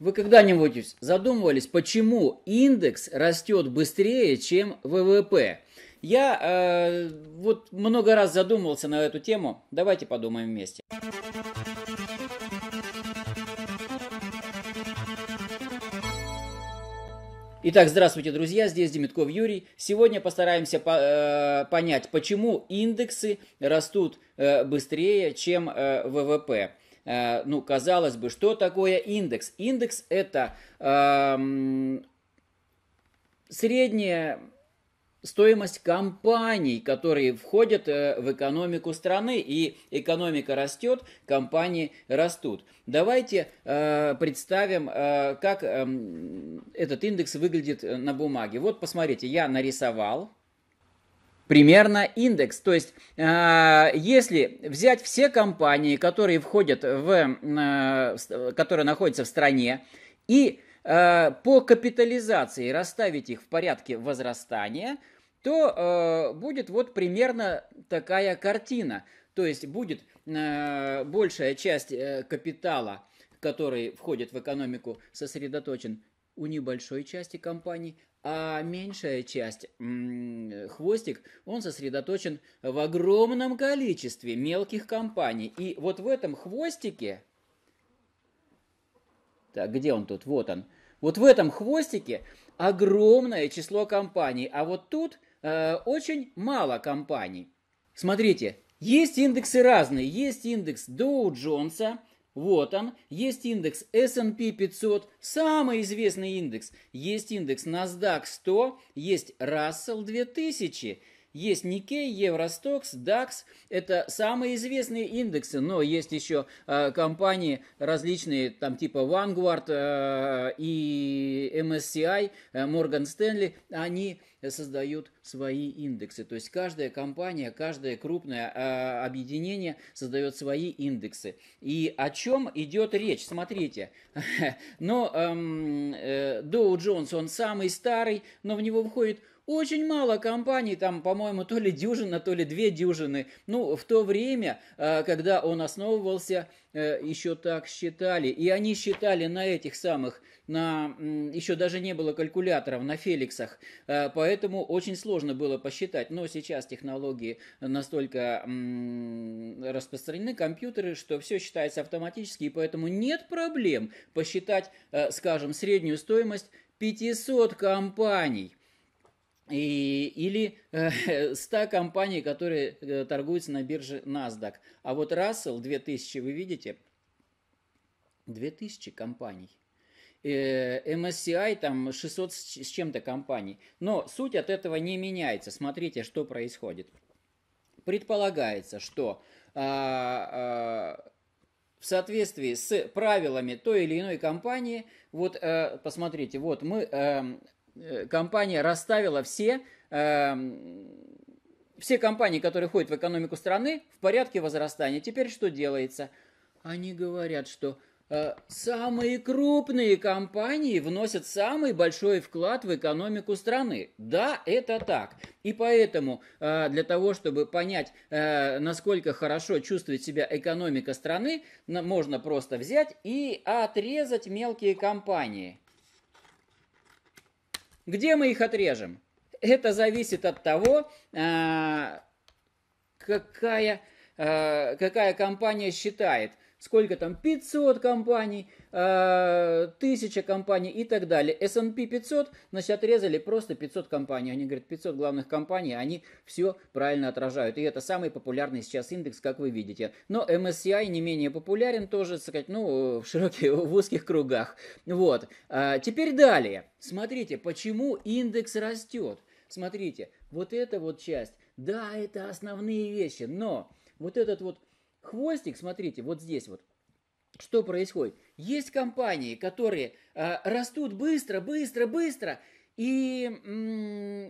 Вы когда-нибудь задумывались, почему индекс растет быстрее, чем ВВП? Я э, вот много раз задумывался на эту тему. Давайте подумаем вместе. Итак, здравствуйте, друзья, здесь Демитков Юрий. Сегодня постараемся по, э, понять, почему индексы растут э, быстрее, чем э, ВВП. Э, ну, казалось бы, что такое индекс? Индекс это э, средняя стоимость компаний, которые входят э, в экономику страны, и экономика растет, компании растут. Давайте э, представим, э, как э, этот индекс выглядит э, на бумаге. Вот посмотрите, я нарисовал примерно индекс. То есть, э, если взять все компании, которые входят в, э, которые находятся в стране, и э, по капитализации расставить их в порядке возрастания, то будет вот примерно такая картина. То есть будет большая часть капитала, который входит в экономику, сосредоточен у небольшой части компаний, а меньшая часть, хвостик, он сосредоточен в огромном количестве мелких компаний. И вот в этом хвостике... Так, где он тут? Вот он. Вот в этом хвостике огромное число компаний, а вот тут э, очень мало компаний. Смотрите, есть индексы разные. Есть индекс Доу Джонса, вот он, есть индекс S&P 500, самый известный индекс, есть индекс NASDAQ 100, есть Russell 2000, есть Nikkei, Евростокс, DAX. Это самые известные индексы, но есть еще э, компании различные, там типа Vanguard э, и MSCI, э, а, Morgan Stanley. Они создают свои индексы. То есть каждая компания, каждое крупное э, объединение создает свои индексы. И о чем идет речь? Смотрите. Но эм, э, Доу Джонс, он самый старый, но в него входит очень мало компаний, там, по-моему, то ли дюжина, то ли две дюжины. Ну, в то время, э, когда он основывался, э, еще так считали. И они считали на этих самых, на еще даже не было калькуляторов, на Феликсах. Поэтому очень сложно сложно было посчитать, но сейчас технологии настолько распространены, компьютеры, что все считается автоматически, и поэтому нет проблем посчитать, э, скажем, среднюю стоимость 500 компаний. И, или э, 100 компаний, которые э, торгуются на бирже NASDAQ. А вот Russell 2000, вы видите, 2000 компаний. Э, MSCI там 600 с чем-то компаний. Но суть от этого не меняется. Смотрите, что происходит. Предполагается, что а, а, в соответствии с правилами той или иной компании, вот а, посмотрите, вот мы э, компания расставила все все компании, которые ходят в экономику страны, в порядке возрастания. Теперь что делается? Они говорят, что Э, самые крупные компании вносят самый большой вклад в экономику страны. Да, это так. И поэтому э, для того, чтобы понять, э, насколько хорошо чувствует себя экономика страны, можно просто взять и отрезать мелкие компании. Где мы их отрежем? Это зависит от того, какая, какая компания считает – сколько там, 500 компаний, 1000 э, компаний и так далее. S&P 500, значит, отрезали просто 500 компаний. Они говорят, 500 главных компаний, они все правильно отражают. И это самый популярный сейчас индекс, как вы видите. Но MSCI не менее популярен тоже, сказать, ну, в широких, в узких кругах. Вот. А теперь далее. Смотрите, почему индекс растет. Смотрите, вот эта вот часть, да, это основные вещи, но вот этот вот хвостик, смотрите, вот здесь вот, что происходит? Есть компании, которые э, растут быстро, быстро, быстро, и,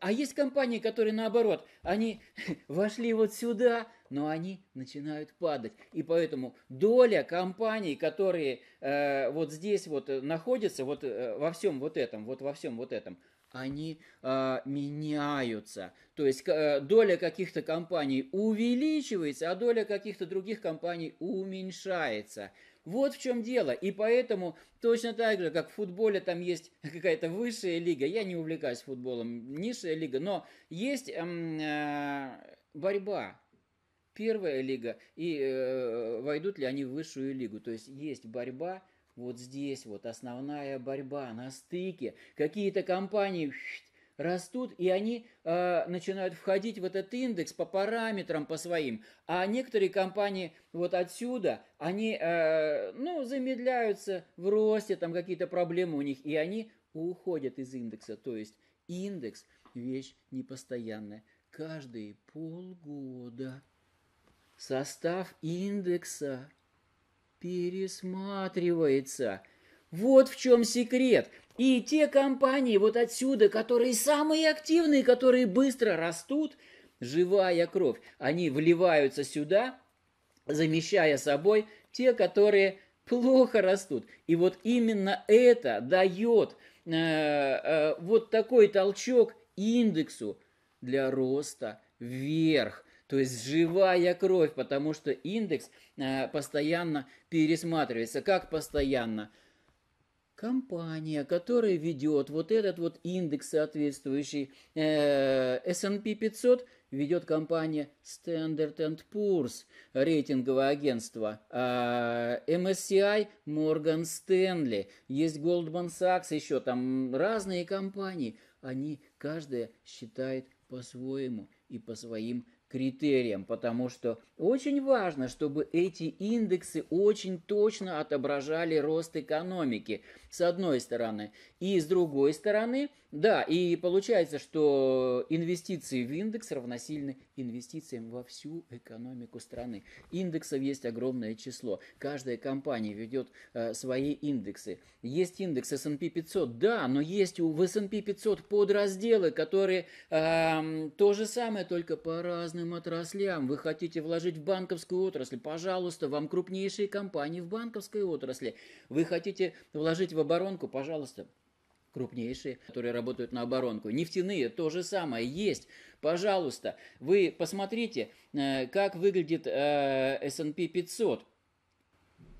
а есть компании, которые наоборот, они вошли вот сюда, но они начинают падать. И поэтому доля компаний, которые э, вот здесь вот находятся, вот э, во всем вот этом, вот во всем вот этом, они э, меняются. То есть э, доля каких-то компаний увеличивается, а доля каких-то других компаний уменьшается. Вот в чем дело. И поэтому точно так же, как в футболе там есть какая-то высшая лига, я не увлекаюсь футболом, низшая лига, но есть э, э, борьба. Первая лига, и э, войдут ли они в высшую лигу. То есть есть борьба вот здесь вот основная борьба на стыке. Какие-то компании растут, и они э, начинают входить в этот индекс по параметрам по своим. А некоторые компании вот отсюда, они, э, ну, замедляются в росте, там какие-то проблемы у них, и они уходят из индекса. То есть индекс – вещь непостоянная. Каждые полгода состав индекса пересматривается. Вот в чем секрет. И те компании вот отсюда, которые самые активные, которые быстро растут, живая кровь, они вливаются сюда, замещая собой те, которые плохо растут. И вот именно это дает э, э, вот такой толчок индексу для роста вверх то есть живая кровь, потому что индекс э, постоянно пересматривается. Как постоянно? Компания, которая ведет вот этот вот индекс соответствующий э, S&P 500, ведет компания Standard Poor's, рейтинговое агентство, а, MSCI, Morgan Stanley, есть Goldman Sachs, еще там разные компании. Они, каждая считает по-своему и по своим критериям, потому что очень важно, чтобы эти индексы очень точно отображали рост экономики, с одной стороны. И с другой стороны, да, и получается, что инвестиции в индекс равносильны инвестициям во всю экономику страны. Индексов есть огромное число. Каждая компания ведет э, свои индексы. Есть индекс S&P 500, да, но есть в S&P 500 подразделы, которые э, то же самое, только по разным крупным отраслям вы хотите вложить в банковскую отрасль, пожалуйста, вам крупнейшие компании в банковской отрасли. Вы хотите вложить в оборонку, пожалуйста, крупнейшие, которые работают на оборонку. Нефтяные то же самое есть. Пожалуйста, вы посмотрите, э, как выглядит э, S&P 500.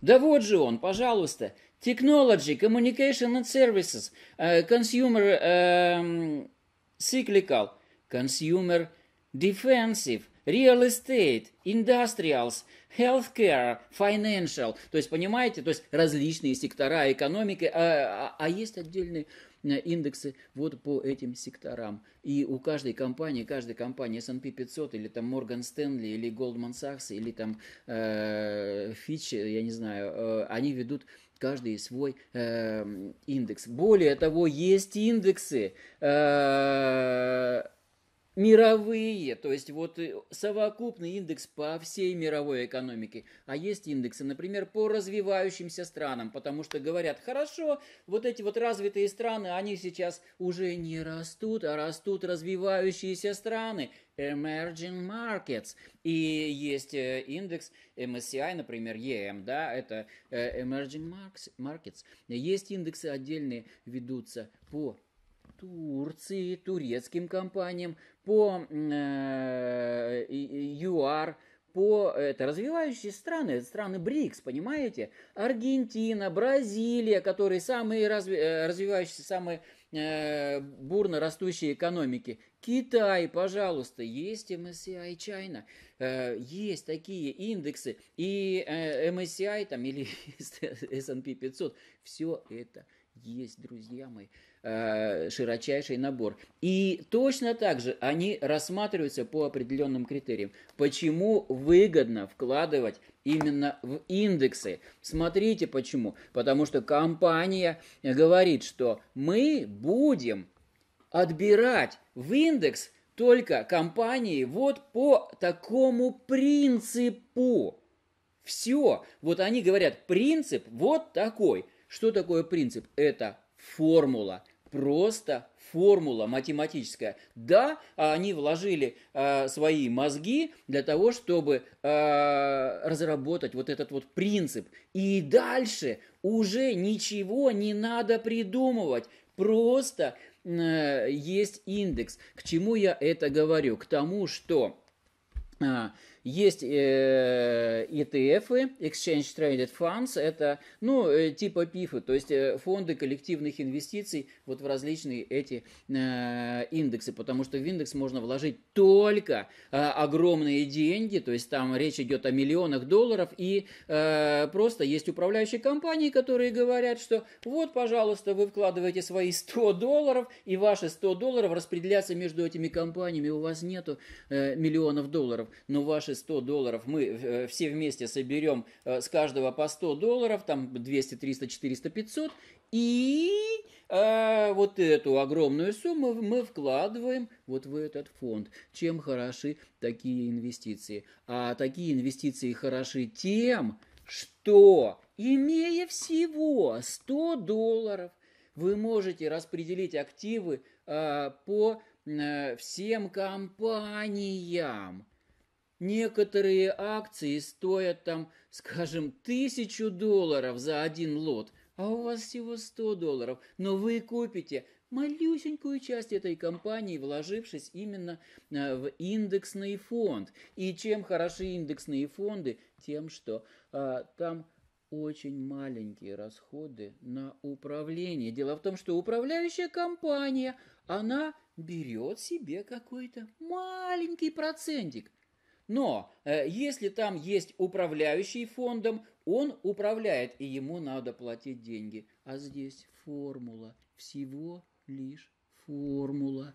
Да вот же он, пожалуйста. Technology, Communication and Services, э, Consumer эм, Cyclical, Consumer defensive, real estate, industrials, healthcare, financial. То есть, понимаете, то есть различные сектора экономики, а, а, а есть отдельные э, индексы вот по этим секторам. И у каждой компании, каждой компании S&P 500 или там Morgan Stanley или Goldman Sachs или там э, Fitch, я не знаю, э, они ведут каждый свой э, индекс. Более того, есть индексы э, мировые, то есть вот э, совокупный индекс по всей мировой экономике, а есть индексы, например, по развивающимся странам, потому что говорят, хорошо, вот эти вот развитые страны, они сейчас уже не растут, а растут развивающиеся страны, emerging markets, и есть э, индекс MSCI, например, EM, да, это э, emerging markets, есть индексы отдельные ведутся по Турции, турецким компаниям, по э, ЮАР, по это, развивающие страны, страны БРИКС, понимаете? Аргентина, Бразилия, которые самые разви, э, развивающиеся, самые э, бурно растущие экономики. Китай, пожалуйста, есть MSCI China, э, есть такие индексы, и э, MSCI там или S&P 500, все это есть, друзья мои э, широчайший набор. И точно так же они рассматриваются по определенным критериям. Почему выгодно вкладывать именно в индексы? Смотрите почему. Потому что компания говорит, что мы будем отбирать в индекс только компании вот по такому принципу. Все. Вот они говорят, принцип вот такой. Что такое принцип? Это формула просто формула математическая. Да, они вложили э, свои мозги для того, чтобы э, разработать вот этот вот принцип. И дальше уже ничего не надо придумывать. Просто э, есть индекс. К чему я это говорю? К тому, что... Э, есть э, ETF, Exchange Traded Funds, это, ну, э, типа ПИФы, то есть э, фонды коллективных инвестиций вот в различные эти э, индексы, потому что в индекс можно вложить только огромные деньги, то есть там речь идет о миллионах долларов, и просто есть управляющие компании, которые говорят, что вот, пожалуйста, вы вкладываете свои 100 долларов, и ваши 100 долларов распределятся между этими компаниями, у вас нету миллионов долларов, но ваши наши 100 долларов мы э, все вместе соберем э, с каждого по 100 долларов, там 200, 300, 400, 500, и э, вот эту огромную сумму мы вкладываем вот в этот фонд. Чем хороши такие инвестиции? А такие инвестиции хороши тем, что имея всего 100 долларов, вы можете распределить активы э, по э, всем компаниям. Некоторые акции стоят там, скажем, тысячу долларов за один лот, а у вас всего сто долларов, но вы купите малюсенькую часть этой компании, вложившись именно э, в индексный фонд. И чем хороши индексные фонды? Тем, что а, там очень маленькие расходы на управление. Дело в том, что управляющая компания, она берет себе какой-то маленький процентик – но э, если там есть управляющий фондом, он управляет, и ему надо платить деньги. А здесь формула, всего лишь формула.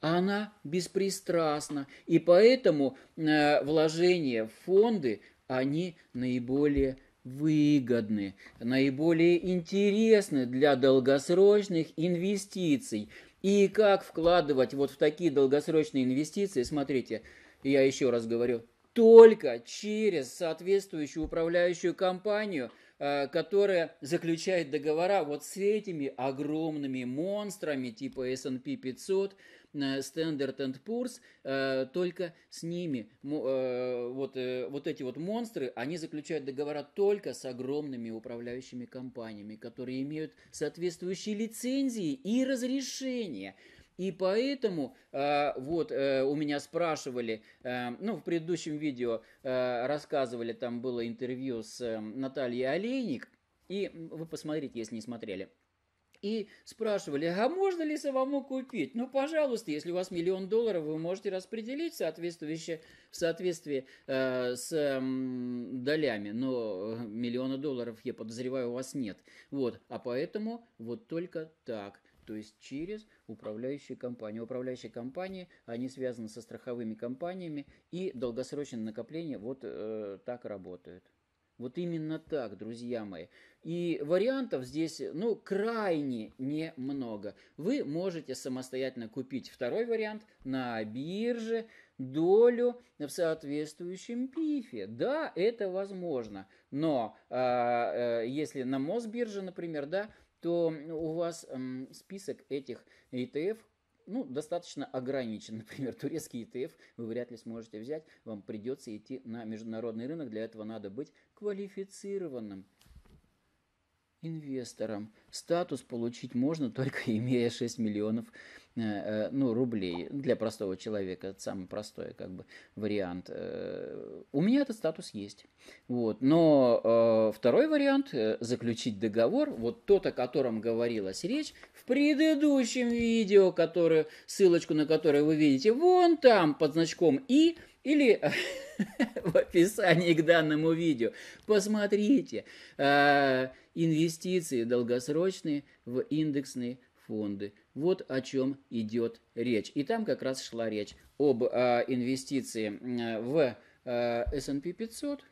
Она беспристрастна, и поэтому э, вложения в фонды, они наиболее выгодны, наиболее интересны для долгосрочных инвестиций. И как вкладывать вот в такие долгосрочные инвестиции, смотрите – и я еще раз говорю, только через соответствующую управляющую компанию, э, которая заключает договора вот с этими огромными монстрами типа S&P 500, э, Standard Poor's, э, только с ними. Вот, вот эти вот монстры, они заключают договора только с огромными управляющими компаниями, которые имеют соответствующие лицензии и разрешения. И поэтому, э, вот, э, у меня спрашивали, э, ну, в предыдущем видео э, рассказывали, там было интервью с э, Натальей Олейник, и вы посмотрите, если не смотрели и спрашивали, а можно ли самому купить? Ну, пожалуйста, если у вас миллион долларов, вы можете распределить соответствующе в соответствии э, с э, долями, но э, миллиона долларов, я подозреваю, у вас нет. Вот, а поэтому вот только так то есть через управляющую компанию. Управляющие компании, они связаны со страховыми компаниями, и долгосрочные накопления вот э, так работают. Вот именно так, друзья мои. И вариантов здесь, ну, крайне немного. Вы можете самостоятельно купить второй вариант на бирже, долю в соответствующем пифе. Да, это возможно. Но э, э, если на Мосбирже, например, да, то у вас список этих ETF ну, достаточно ограничен. Например, турецкий ETF вы вряд ли сможете взять, вам придется идти на международный рынок. Для этого надо быть квалифицированным инвестором. Статус получить можно только имея 6 миллионов э, э, ну, рублей. Для простого человека это самый простой как бы, вариант. Э, у меня этот статус есть. Вот. Но э, второй вариант – заключить договор. Вот тот, о котором говорилась речь в предыдущем видео, которое, ссылочку на которое вы видите вон там под значком «И» или в описании к данному видео. Посмотрите. Э, инвестиции долгосрочные в индексные фонды. Вот о чем идет речь. И там как раз шла речь об э, инвестиции в э, S&P 500,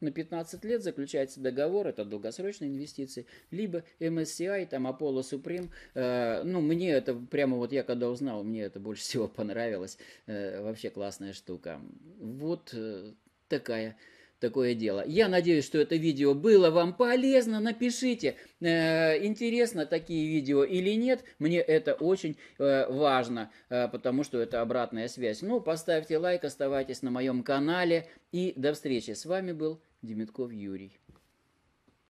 на 15 лет заключается договор, это долгосрочные инвестиции, либо MSCI, там Apollo Supreme. Э, ну, мне это прямо вот я когда узнал, мне это больше всего понравилось. Э, вообще классная штука. Вот э, такая такое дело. Я надеюсь, что это видео было вам полезно. Напишите, э, интересно такие видео или нет. Мне это очень э, важно, э, потому что это обратная связь. Ну, поставьте лайк, оставайтесь на моем канале. И до встречи. С вами был Демитков Юрий.